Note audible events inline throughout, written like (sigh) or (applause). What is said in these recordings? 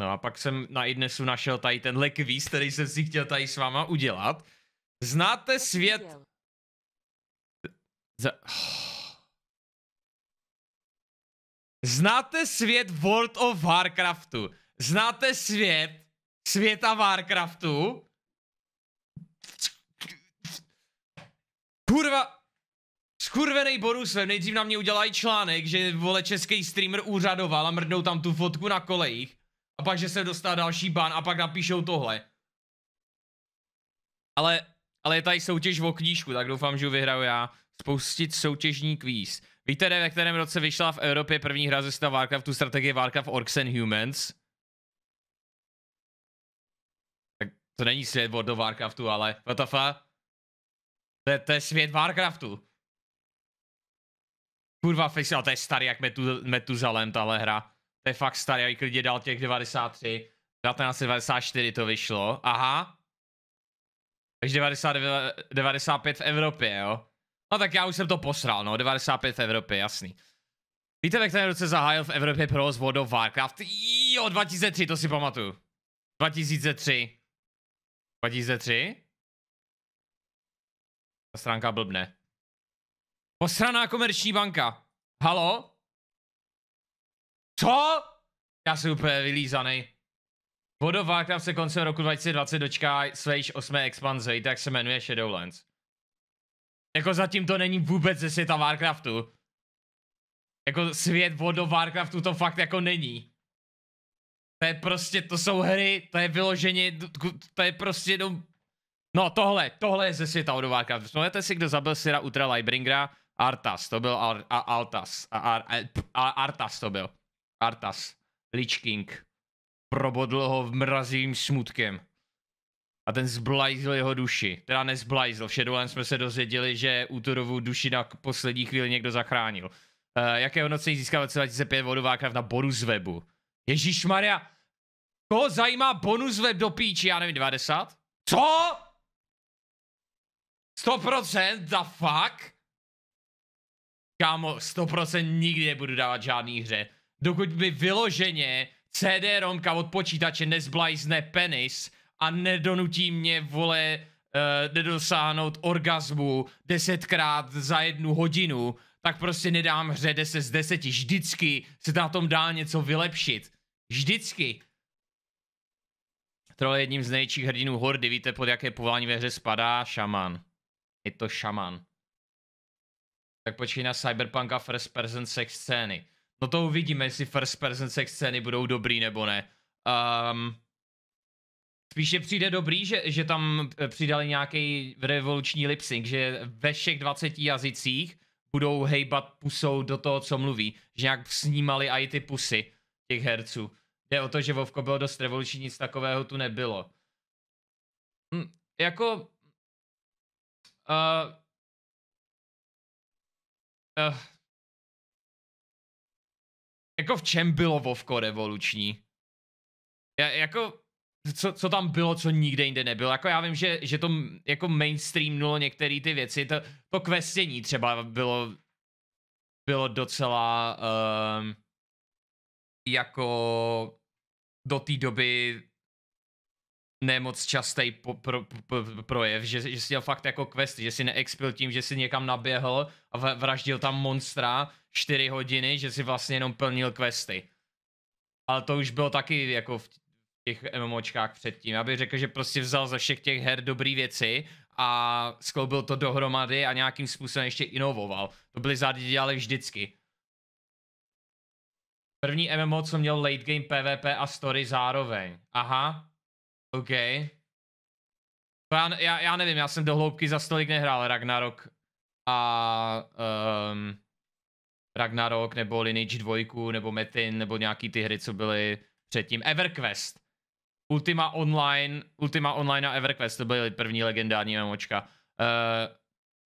No a pak jsem na iDnesu našel tady tenhle kvíz, který jsem si chtěl tady s váma udělat. Znáte svět... Z... Znáte svět World of Warcraftu? Znáte svět světa Warcraftu? Kurva, skurvený Borusem, eh, nejdřív na mě udělají článek, že vole český streamer úřadoval a mrdnou tam tu fotku na kolejích. A pak, že se dostá další ban a pak napíšou tohle. Ale, ale je tady soutěž o knížku, tak doufám, že ho vyhraju já. Spoustit soutěžní kvíz. Víte, ve kterém roce vyšla v Evropě první hra ze světa tu strategie Warcraft Orcs and Humans? Tak to není svět do Warcraftu, ale WTF? To, je, to je svět Warcraftu. Kurva, face, to je starý jak metu, Metuzalem tahle hra. To je fakt starý, jak lidi dal těch 93. 1994 to vyšlo. Aha. Takže 99, 95 v Evropě, jo. No tak já už jsem to posral, no. 95 v Evropě, jasný. Víte, ve kterém roce zahájil v Evropě pro World of Warcraft? Jo, 2003, to si pamatuju. 2003. 2003? Ta stránka blbne. Posraná komerční banka. Halo? Co? Já jsem úplně vylízaný. Vodovák tam se koncem roku 2020 dočká své již osmé expanze, tak se jmenuje Shadowlands. Jako zatím to není vůbec ze světa Warcraftu. Jako svět vodo Warcraftu to fakt jako není. To je prostě, to jsou hry, to je vyloženě, to je prostě jenom... No tohle, tohle je ze světa vodo Warcraftu. Vzpomněte si, kdo zabil Syra Ultra Lightbringera? Artas, to byl Ar, Ar, Altas, Ar, Ar, Ar, Artas to byl. Artas, Lich King. Probodl ho v mrazivým smutkem. A ten zblajzl jeho duši. Teda nezblajzl, v Shadowlands jsme se dozvěděli, že útorovou duši na poslední chvíli někdo zachránil. Uh, jaké hodnocení získal 2005 vodová krev na bonus webu? Ježíš Maria, koho zajímá bonus web do píči? Já nevím, 90? Co? 100%? The fuck? Kámo, 100% nikdy nebudu dávat žádný hře dokud by vyloženě CD-romka od počítače nezblajzne penis a nedonutí mě, vole, uh, nedosáhnout orgazmu desetkrát za jednu hodinu, tak prostě nedám hře 10 z 10. Vždycky se na tom dá něco vylepšit. Vždycky. Troll je jedním z největších hrdinů hordy. Víte, pod jaké povolání ve hře spadá? Šaman. Je to šaman. Tak počkej na Cyberpunk a First Person Sex scény. No to uvidíme, jestli first person sex scény budou dobrý nebo ne. Um, spíše přijde dobrý, že, že tam eh, přidali nějaký revoluční lipsync, že ve všech 20 jazycích budou hejbat pusou do toho, co mluví. Že nějak snímali i ty pusy těch herců. Jde o to, že Vovko bylo dost revoluční, nic takového tu nebylo. Hm, jako... Uh, uh, jako v čem bylo Vovko revoluční? Ja, jako, co, co tam bylo, co nikde jinde nebylo. Jako já vím, že, že to jako mainstream nulo některé ty věci. To, to kvestění třeba bylo, bylo docela um, jako do té doby nemoc častý po, pro, pro, projev, že, že si dělal fakt jako quest, že si neexpil tím, že si někam naběhl a vraždil tam monstra 4 hodiny, že si vlastně jenom plnil questy. Ale to už bylo taky jako v těch MMOčkách předtím. Já bych řekl, že prostě vzal ze všech těch her dobrý věci a skloubil to dohromady a nějakým způsobem ještě inovoval. To byly zády dělali vždycky. První MMO, co měl late game PvP a story zároveň. Aha, OK. Já, já, já nevím, já jsem do hloubky za stolik nehrál Ragnarok a um, Ragnarok nebo Lineage 2 nebo Metin nebo nějaký ty hry, co byly předtím. EverQuest. Ultima Online, Ultima Online a EverQuest, to byly první legendární memočka. Uh, eh,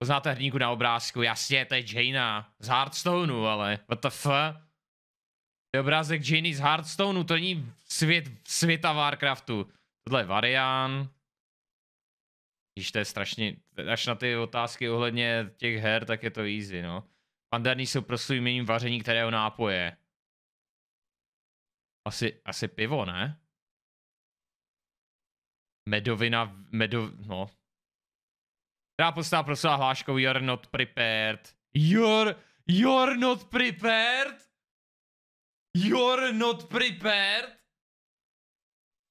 poznáte hrdinku na obrázku, jasně, to je Jaina z Hearthstoneu, ale what the f? Je obrázek Jainy z Hearthstoneu, to není svět, světa Warcraftu. Tohle je Varian. Když to je strašně, až na ty otázky ohledně těch her, tak je to easy, no. Panderní jsou prostě jměním vaření, kterého nápoje. Asi, asi pivo, ne? Medovina, medov, no. Která postá prosila hláškou, you're not prepared. You're, you're not prepared? You're not prepared?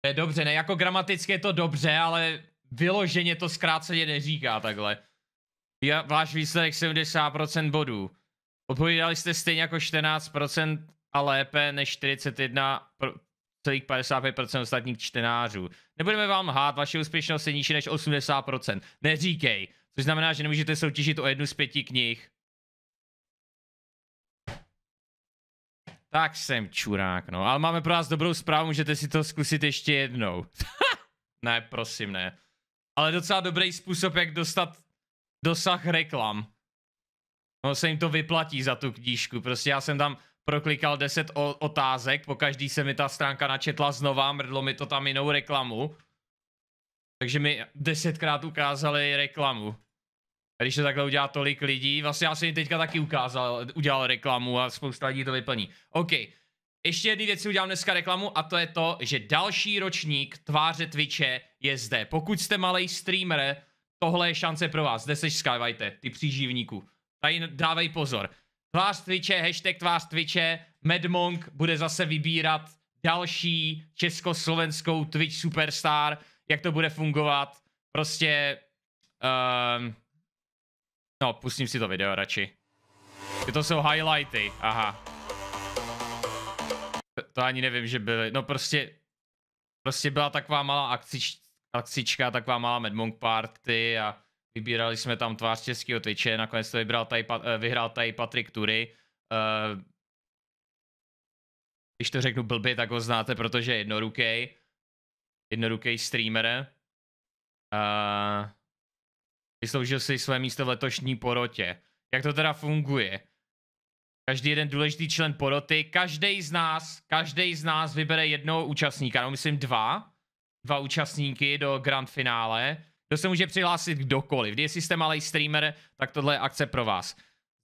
To je dobře, ne jako gramaticky je to dobře, ale vyloženě to zkráceně neříká takhle. Já, váš výsledek 70% bodů. Odpovídali jste stejně jako 14% a lépe než 41,55% ostatních čtenářů. Nebudeme vám hát, vaše úspěšnost je nižší než 80%. Neříkej, což znamená, že nemůžete soutěžit o jednu z pěti knih. Tak jsem čurák, no. Ale máme pro vás dobrou zprávu, můžete si to zkusit ještě jednou. (laughs) ne, prosím, ne. Ale docela dobrý způsob, jak dostat dosah reklam. No se jim to vyplatí za tu knížku. Prostě já jsem tam proklikal 10 otázek, po každý se mi ta stránka načetla znova, mrdlo mi to tam jinou reklamu. Takže mi desetkrát ukázali reklamu když se takhle udělá tolik lidí, vlastně já jsem jim teďka taky ukázal, udělal reklamu a spousta lidí to vyplní. OK, ještě věc si udělám dneska reklamu a to je to, že další ročník tváře Twitche je zde. Pokud jste malý streamer, tohle je šance pro vás. Zde se skávajte, ty příživníků. Tady dávej pozor. Tvář Twitche, hashtag tvář Twitche, Madmonk bude zase vybírat další československou Twitch superstar, jak to bude fungovat. Prostě Uh, No, pustím si to video radši. To jsou highlighty, aha. To, to ani nevím, že byly, no prostě, prostě byla taková malá akcič, akcička, taková malá Medmonk party a vybírali jsme tam tvář českého Twitche, nakonec to vybral tady, eh, vyhrál tady Patrick Tury. Eh, když to řeknu blbě, tak ho znáte, protože je jednorukej, jednorukej streamer. Eh, Vysloužil si své místo v letošní porotě. Jak to teda funguje? Každý jeden důležitý člen poroty, každý z nás, každý z nás vybere jednoho účastníka, no myslím dva, dva účastníky do grand finále. To se může přihlásit kdokoliv. Když jste malý streamer, tak tohle je akce pro vás.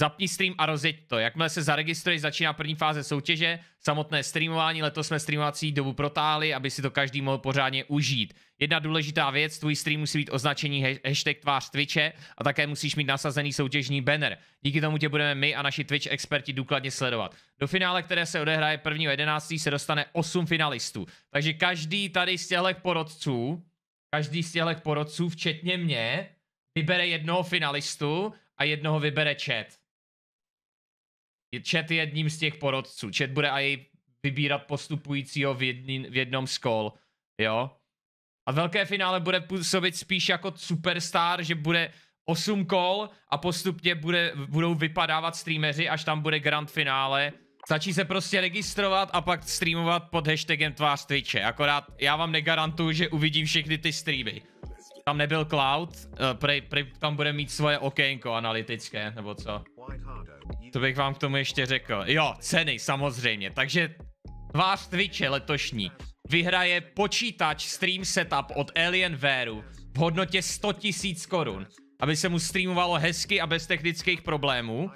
Zapni stream a rozjeď to. Jakmile se zaregistruješ, začíná první fáze soutěže, samotné streamování. Letos jsme streamovací dobu protáhli, aby si to každý mohl pořádně užít. Jedna důležitá věc, tvůj stream musí být označený hashtag tvář Twitche a také musíš mít nasazený soutěžní banner. Díky tomu tě budeme my a naši Twitch experti důkladně sledovat. Do finále, které se odehraje 1.11., se dostane 8 finalistů. Takže každý tady z těchto porodců, každý z těchto porodců, včetně mě, vybere jednoho finalistu a jednoho vybere chat. Chat je jedním z těch porodců. Chat bude aj vybírat postupujícího v, jedný, v jednom z kol, jo. A velké finále bude působit spíš jako superstar, že bude 8 kol a postupně bude, budou vypadávat streameři, až tam bude grand finále. Stačí se prostě registrovat a pak streamovat pod hashtagem tvář Twitche. Akorát já vám negarantuju, že uvidím všechny ty streamy. Tam nebyl cloud, uh, prej, prej, tam bude mít svoje okénko analytické, nebo co. To bych vám k tomu ještě řekl? Jo, ceny samozřejmě. Takže tvář Twitche letošní vyhraje počítač Stream Setup od Alienwareu v hodnotě 100 000 korun, aby se mu streamovalo hezky a bez technických problémů.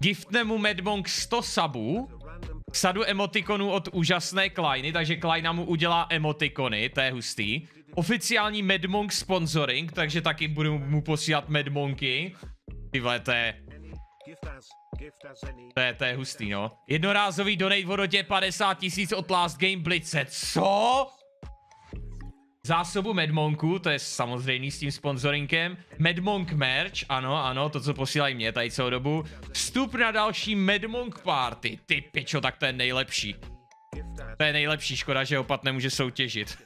Giftne mu Madmonk 100 sabů, sadu emotikonů od úžasné Kleiny, takže Kleina mu udělá emotikony, to je hustý. Oficiální Madmonk sponsoring, takže taky budu mu posílat Madmonky. Ty vole, to je to je, to je hustý, no. Jednorázový donate vodotě 50 tisíc od Last Game Blitze. Co? Zásobu Medmonku, to je samozřejmě s tím sponsorinkem. Medmonk merch, ano, ano, to, co posílají mě tady celou dobu. Vstup na další Medmonk party. Ty pičo, tak to je nejlepší. To je nejlepší, škoda, že opat nemůže soutěžit.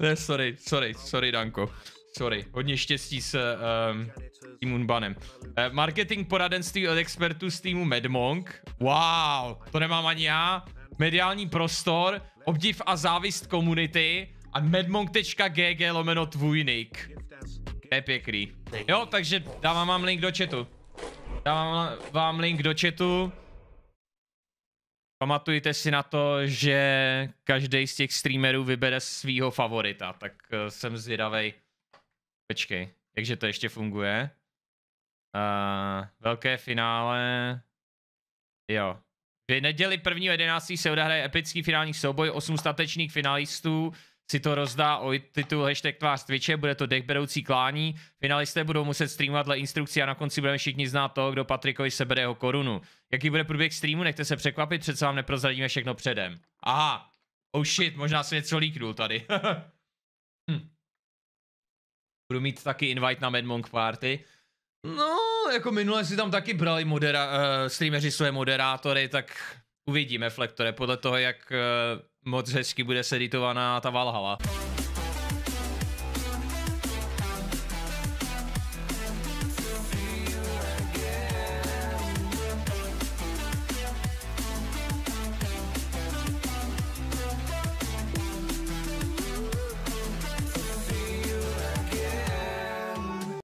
ne, sorry, sorry, sorry, Danko. Sorry, hodně štěstí s... Um, tím Unbanem. Eh, marketing poradenství od expertů z týmu Medmonk. Wow, to nemám ani já. Mediální prostor, obdiv a závist komunity a medmonk.gg lomeno tvůj nick. To je pěkný. Jo, takže dávám vám link do chatu. Dávám vám link do chatu. Pamatujte si na to, že každý z těch streamerů vybere svého favorita, tak eh, jsem zvědavej. Počkej, jakže to ještě funguje? Uh, velké finále. Jo. V neděli 1.11. se odehraje epický finální souboj. Osm statečných finalistů si to rozdá o titul hashtag tvář Twitche, bude to dechberoucí klání. Finalisté budou muset streamovat dle instrukcí a na konci budeme všichni znát to, kdo Patrikovi sebere jeho korunu. Jaký bude průběh streamu, nechte se překvapit, přece vám neprozradíme všechno předem. Aha, oh shit, možná se něco líknul tady. (laughs) hm. Budu mít taky invite na Mad Monk Party. No, jako minule si tam taky brali modera- uh, streameři své moderátory, tak uvidíme, Flektore, podle toho, jak uh, moc hezky bude seditovaná ta Valhalla.